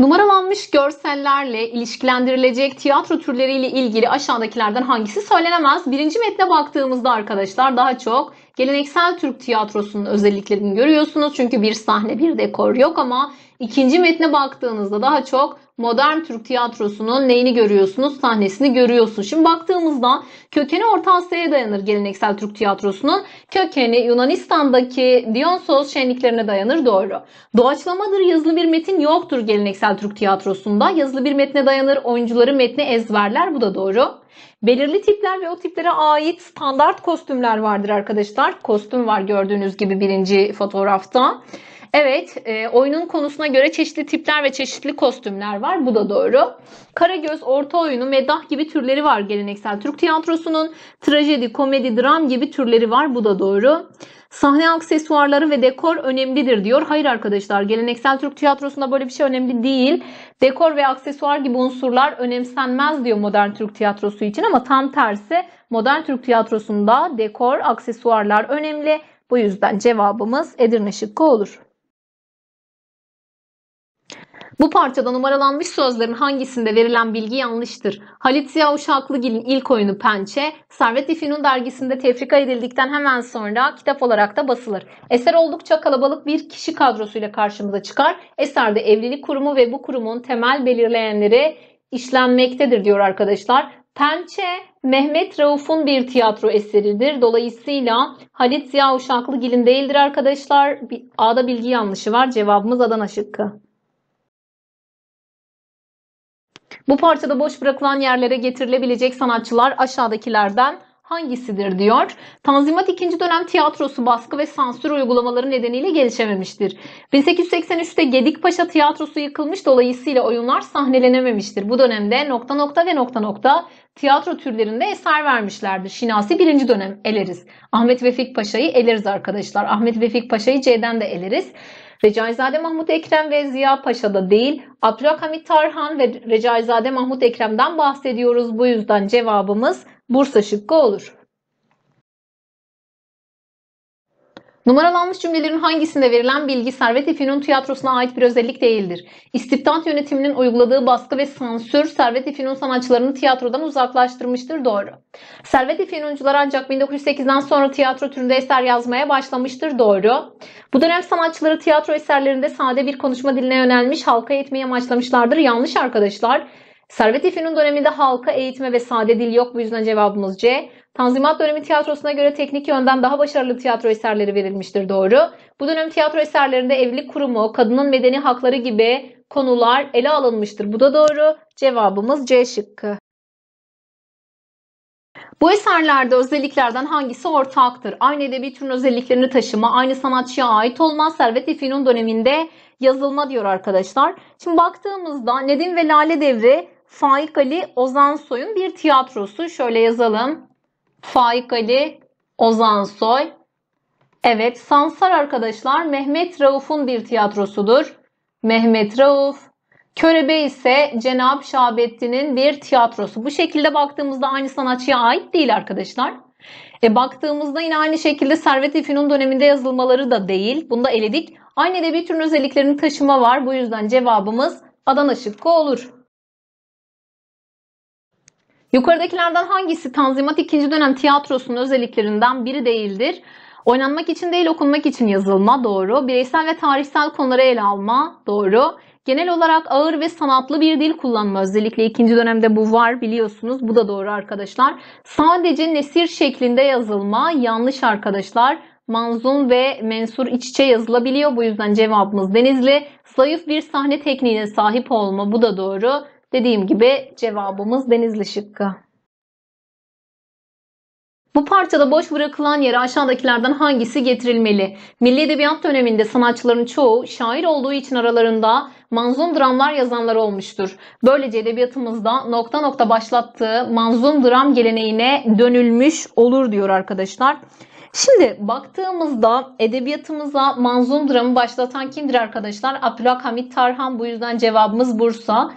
Numaralanmış görsellerle ilişkilendirilecek tiyatro türleriyle ilgili aşağıdakilerden hangisi söylenemez? Birinci metne baktığımızda arkadaşlar daha çok Geleneksel Türk tiyatrosunun özelliklerini görüyorsunuz. Çünkü bir sahne, bir dekor yok ama ikinci metne baktığınızda daha çok modern Türk tiyatrosunun neyini görüyorsunuz? Sahnesini görüyorsunuz. Şimdi baktığımızda kökeni Orta Asya'ya dayanır geleneksel Türk tiyatrosunun. Kökeni Yunanistan'daki Dionysos şenliklerine dayanır doğru. Doğaçlamadır yazılı bir metin yoktur geleneksel Türk tiyatrosunda. Yazılı bir metne dayanır. Oyuncuları metni ezberler bu da doğru. Belirli tipler ve o tiplere ait standart kostümler vardır arkadaşlar. Kostüm var gördüğünüz gibi birinci fotoğrafta. Evet, e, oyunun konusuna göre çeşitli tipler ve çeşitli kostümler var. Bu da doğru. Karagöz, orta oyunu, medah gibi türleri var geleneksel Türk tiyatrosunun. Trajedi, komedi, dram gibi türleri var. Bu da doğru. Sahne aksesuarları ve dekor önemlidir diyor. Hayır arkadaşlar, geleneksel Türk tiyatrosunda böyle bir şey önemli değil. Dekor ve aksesuar gibi unsurlar önemsenmez diyor modern Türk tiyatrosu için ama tam tersi modern Türk tiyatrosunda dekor, aksesuarlar önemli. Bu yüzden cevabımız Edirne şıkkı olur. Bu parçada numaralanmış sözlerin hangisinde verilen bilgi yanlıştır? Halit Ziya Uşaklıgil'in ilk oyunu Pençe, Servet-i dergisinde tefrika edildikten hemen sonra kitap olarak da basılır. Eser oldukça kalabalık bir kişi kadrosuyla karşımıza çıkar. Eserde evlilik kurumu ve bu kurumun temel belirleyenleri işlenmektedir diyor arkadaşlar. Pençe Mehmet Rauf'un bir tiyatro eseridir. Dolayısıyla Halit Ziya Uşaklıgil'in değildir arkadaşlar. A'da bilgi yanlışı var. Cevabımız Adana şıkkı. Bu parçada boş bırakılan yerlere getirilebilecek sanatçılar aşağıdakilerden hangisidir diyor. Tanzimat 2. dönem tiyatrosu baskı ve sansür uygulamaları nedeniyle gelişememiştir. 1883'te Gedikpaşa tiyatrosu yıkılmış dolayısıyla oyunlar sahnelenememiştir. Bu dönemde nokta nokta ve nokta nokta tiyatro türlerinde eser vermişlerdir. Şinasi birinci dönem eleriz. Ahmet Vefik Paşa'yı eleriz arkadaşlar. Ahmet Vefik Paşa'yı C'den de eleriz. Recaizade Mahmut Ekrem ve Ziya Paşa da değil, Abdülhamit Tarhan ve Recaizade Mahmut Ekrem'den bahsediyoruz. Bu yüzden cevabımız Bursa şıkkı olur. Numaralanmış cümlelerin hangisinde verilen bilgi Servet İfinun tiyatrosuna ait bir özellik değildir. İstibdat yönetiminin uyguladığı baskı ve sansür Servet İfinun sanatçılarını tiyatrodan uzaklaştırmıştır doğru. Servet İfinuncular ancak 1908'den sonra tiyatro türünde eser yazmaya başlamıştır doğru. Bu dönem sanatçıları tiyatro eserlerinde sade bir konuşma diline yönelmiş halka eğitmeyi amaçlamışlardır yanlış arkadaşlar. Servet İfinun döneminde halka eğitme ve sade dil yok bu yüzden cevabımız C. Tanzimat dönemi tiyatrosuna göre teknik yönden daha başarılı tiyatro eserleri verilmiştir doğru. Bu dönem tiyatro eserlerinde evlilik kurumu, kadının medeni hakları gibi konular ele alınmıştır. Bu da doğru. Cevabımız C şıkkı. Bu eserlerde özelliklerden hangisi ortaktır? Aynı edebi türün özelliklerini taşıma, aynı sanatçıya ait olma, Servet-i Fünun döneminde yazılma diyor arkadaşlar. Şimdi baktığımızda Nedim ve Lale Devri Faik Ali Ozan Soyun bir tiyatrosu. Şöyle yazalım. Faik Ali, Ozan Soy. Evet, Sansar arkadaşlar Mehmet Rauf'un bir tiyatrosudur. Mehmet Rauf. Körebe ise Cenab Şahabettin'in bir tiyatrosu. Bu şekilde baktığımızda aynı sanatçıya ait değil arkadaşlar. E baktığımızda yine aynı şekilde Servet-i döneminde yazılmaları da değil. Bunu da eledik. Aynı bir türün özelliklerini taşıma var. Bu yüzden cevabımız Adana şıkkı olur. Yukarıdakilerden hangisi Tanzimat 2. dönem tiyatrosunun özelliklerinden biri değildir? Oynanmak için değil okunmak için yazılma doğru. Bireysel ve tarihsel konuları ele alma doğru. Genel olarak ağır ve sanatlı bir dil kullanma özellikle ikinci dönemde bu var biliyorsunuz. Bu da doğru arkadaşlar. Sadece nesir şeklinde yazılma yanlış arkadaşlar. Manzum ve mensur iç içe yazılabiliyor. Bu yüzden cevabımız Denizli. Zayıf bir sahne tekniğine sahip olma bu da doğru. Dediğim gibi cevabımız Denizli şıkkı. Bu parçada boş bırakılan yere aşağıdakilerden hangisi getirilmeli? Milli Edebiyat döneminde sanatçıların çoğu şair olduğu için aralarında manzum dramlar yazanlar olmuştur. Böylece edebiyatımızda nokta nokta başlattığı manzum dram geleneğine dönülmüş olur diyor arkadaşlar. Şimdi baktığımızda edebiyatımıza manzum dramı başlatan kimdir arkadaşlar? Hamit Tarhan bu yüzden cevabımız Bursa.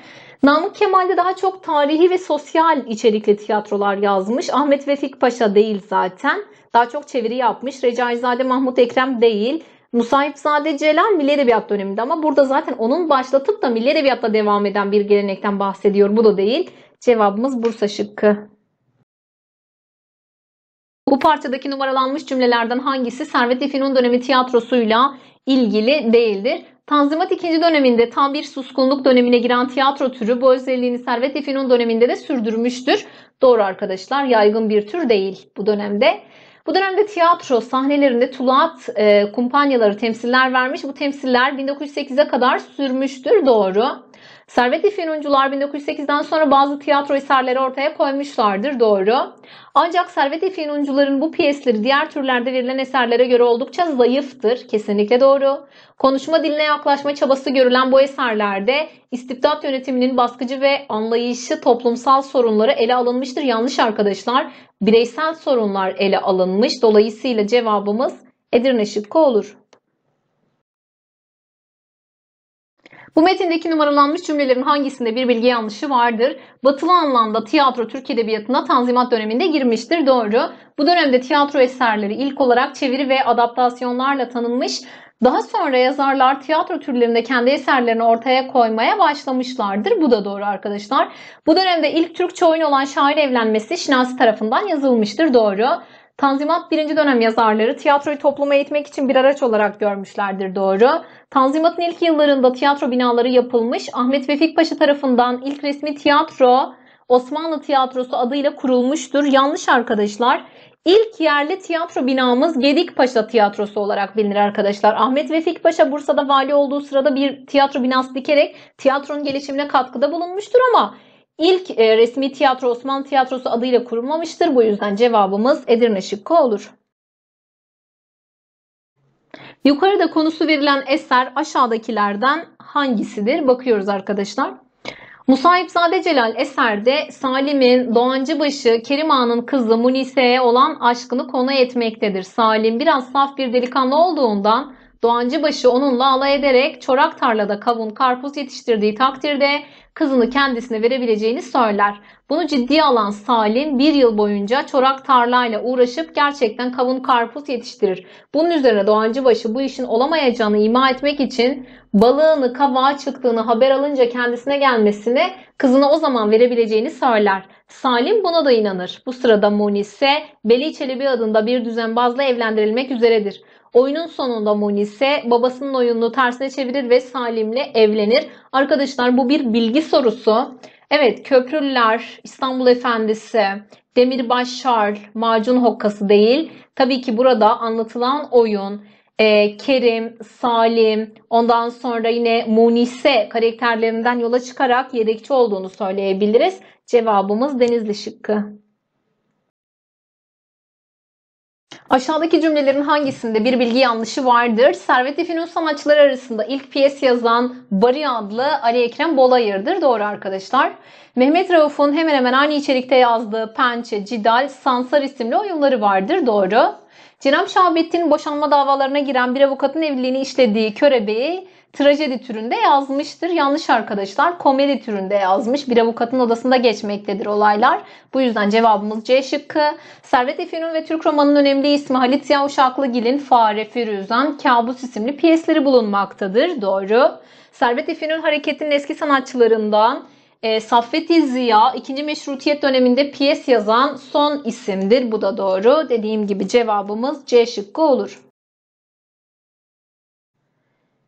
Namık Kemal'de daha çok tarihi ve sosyal içerikli tiyatrolar yazmış. Ahmet Vefik Paşa değil zaten. Daha çok çeviri yapmış. Recaizade Mahmut Ekrem değil. Musahipzade Celal Milli Edebiyat döneminde ama burada zaten onun başlatıp da Milli Edebiyat'ta devam eden bir gelenekten bahsediyor. Bu da değil. Cevabımız Bursa şıkkı. Bu parçadaki numaralanmış cümlelerden hangisi Servet-i dönemi tiyatrosuyla ilgili değildir? Tanzimat ikinci döneminde tam bir suskunluk dönemine giren tiyatro türü bu özelliğini Servet İfinun döneminde de sürdürmüştür. Doğru arkadaşlar yaygın bir tür değil bu dönemde. Bu dönemde tiyatro sahnelerinde tulat e, kumpanyaları temsiller vermiş. Bu temsiller 1908'e kadar sürmüştür. Doğru. Servet İfyonuncular 1908'den sonra bazı tiyatro eserleri ortaya koymuşlardır doğru. Ancak Servet İfyonuncuların bu piyesleri diğer türlerde verilen eserlere göre oldukça zayıftır. Kesinlikle doğru. Konuşma diline yaklaşma çabası görülen bu eserlerde istibdat yönetiminin baskıcı ve anlayışı toplumsal sorunları ele alınmıştır. Yanlış arkadaşlar. Bireysel sorunlar ele alınmış. Dolayısıyla cevabımız Edirne şıkkı olur. Bu metindeki numaralanmış cümlelerin hangisinde bir bilgi yanlışı vardır? Batılı anlamda tiyatro Türk Edebiyatı'na Tanzimat döneminde girmiştir. Doğru. Bu dönemde tiyatro eserleri ilk olarak çeviri ve adaptasyonlarla tanınmış. Daha sonra yazarlar tiyatro türlerinde kendi eserlerini ortaya koymaya başlamışlardır. Bu da doğru arkadaşlar. Bu dönemde ilk Türkçe oyun olan şair evlenmesi Şinasi tarafından yazılmıştır. Doğru. Tanzimat birinci dönem yazarları tiyatroyu topluma eğitmek için bir araç olarak görmüşlerdir doğru. Tanzimat'ın ilk yıllarında tiyatro binaları yapılmış. Ahmet Vefik Paşa tarafından ilk resmi tiyatro Osmanlı Tiyatrosu adıyla kurulmuştur. Yanlış arkadaşlar. İlk yerli tiyatro binamız Gedik Paşa Tiyatrosu olarak bilinir arkadaşlar. Ahmet Vefik Paşa Bursa'da vali olduğu sırada bir tiyatro binası dikerek tiyatronun gelişimine katkıda bulunmuştur ama İlk e, resmi tiyatro Osmanlı Tiyatrosu adıyla kurulmamıştır. Bu yüzden cevabımız Edirne şıkkı olur. Yukarıda konusu verilen eser aşağıdakilerden hangisidir? Bakıyoruz arkadaşlar. Musahipzade Celal eserde Salim'in Doğancıbaşı Kerim Ağa'nın kızı Munise'ye olan aşkını konu etmektedir. Salim biraz saf bir delikanlı olduğundan Doğancıbaşı onunla alay ederek çorak tarlada kavun karpuz yetiştirdiği takdirde kızını kendisine verebileceğini söyler. Bunu ciddi alan Salim bir yıl boyunca çorak tarlayla uğraşıp gerçekten kavun karpuz yetiştirir. Bunun üzerine Doğancıbaşı bu işin olamayacağını ima etmek için balığını kabağa çıktığını haber alınca kendisine gelmesini kızına o zaman verebileceğini söyler. Salim buna da inanır. Bu sırada ise Beli Çelebi adında bir düzenbazla evlendirilmek üzeredir. Oyunun sonunda Monise babasının oyununu tersine çevirir ve Salim'le evlenir. Arkadaşlar bu bir bilgi sorusu. Evet köprüler, İstanbul Efendisi, Demirbaş Şarl, Macun Hokkası değil. Tabii ki burada anlatılan oyun e, Kerim, Salim, ondan sonra yine Munise karakterlerinden yola çıkarak yedekçi olduğunu söyleyebiliriz. Cevabımız Denizli şıkkı. Aşağıdaki cümlelerin hangisinde bir bilgi yanlışı vardır? Servet Fünun sanatçıları arasında ilk piyes yazan Bari adlı Ali Ekrem Bolayır'dır. Doğru arkadaşlar. Mehmet Rauf'un hemen hemen aynı içerikte yazdığı Pençe, Cidal, Sansar isimli oyunları vardır. Doğru. Cenab Şahabettin boşanma davalarına giren bir avukatın evliliğini işlediği Körebe'yi trajedi türünde yazmıştır. Yanlış arkadaşlar komedi türünde yazmış. Bir avukatın odasında geçmektedir olaylar. Bu yüzden cevabımız C şıkkı. Servet Efinun ve Türk romanının önemli ismi Halit Ziya Fare Firuzan Kabus isimli piyesleri bulunmaktadır. Doğru. Servet Efinun hareketinin eski sanatçılarından e, Saffet-i Ziya 2. Meşrutiyet döneminde piyes yazan son isimdir. Bu da doğru. Dediğim gibi cevabımız C şıkkı olur.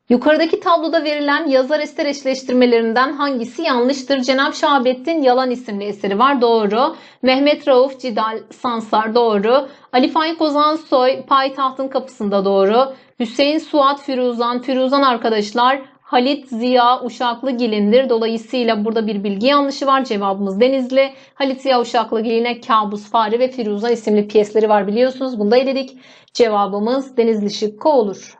Yukarıdaki tabloda verilen yazar eser eşleştirmelerinden hangisi yanlıştır? Cenab Şahabettin Yalan isimli eseri var. Doğru. Mehmet Rauf Cidal Sansar. Doğru. Ali Faik Ozansoy Payitahtın Kapısında. Doğru. Hüseyin Suat Firuzan. Firuzan arkadaşlar Halit Ziya Uşaklı Gilindir. Dolayısıyla burada bir bilgi yanlışı var. Cevabımız Denizli. Halit Ziya Uşaklı Giline Kabus Fare ve Firuza isimli piyesleri var biliyorsunuz. Bunu da eledik. Cevabımız Denizli Şıkkı olur.